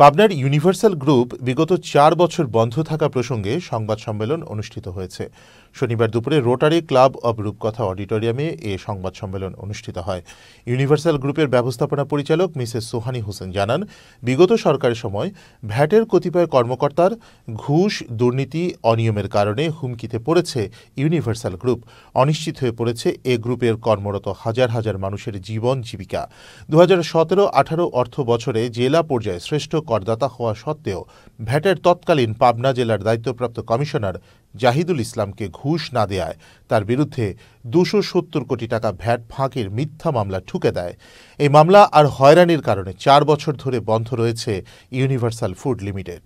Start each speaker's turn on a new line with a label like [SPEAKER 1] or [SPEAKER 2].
[SPEAKER 1] পাবনার universal group বিগত চার বছর বন্ধ থাকা প্রসঙ্গে সংবাদ সম্মেলন অনুষ্ঠিত হয়েছে শনিবার দুপুরে রোটারি ক্লাব অব রূপকথা অডিটোরিয়ামে এ সংবাদ সম্মেলন অনুষ্ঠিত হয় ইউনিভার্সাল গ্রুপের ব্যবস্থাপনা পরিচালক মিসেস সোহানি হোসেন জানান বিগত সরকারের সময় ভ্যাটের কতিপয় কর্মকর্তার ঘুষ দুর্নীতি অনিয়মের কারণে হুমকিতে পড়েছে ইউনিভার্সাল গ্রুপ অনিশ্চিত হয়ে পড়েছে এ গ্রুপের কর্মরত হাজার হাজার মানুষের জীবন জীবিকা দু হাজার সতেরো আঠারো অর্থ বছরে জেলা পর্যায়ে শ্রেষ্ঠ করদাতা হওয়া সত্ত্বেও ভ্যাটের তৎকালীন পাবনা জেলার দায়িত্বপ্রাপ্ত কমিশনার জাহিদুল ইসলামকে ঘুষ না দেয়ায় তার বিরুদ্ধে দুশো সত্তর কোটি টাকা ভ্যাট ফাঁকির মিথ্যা মামলা ঠুকে দেয় এই মামলা আর হয়রানির কারণে চার বছর ধরে বন্ধ রয়েছে ইউনিভার্সাল ফুড লিমিটেড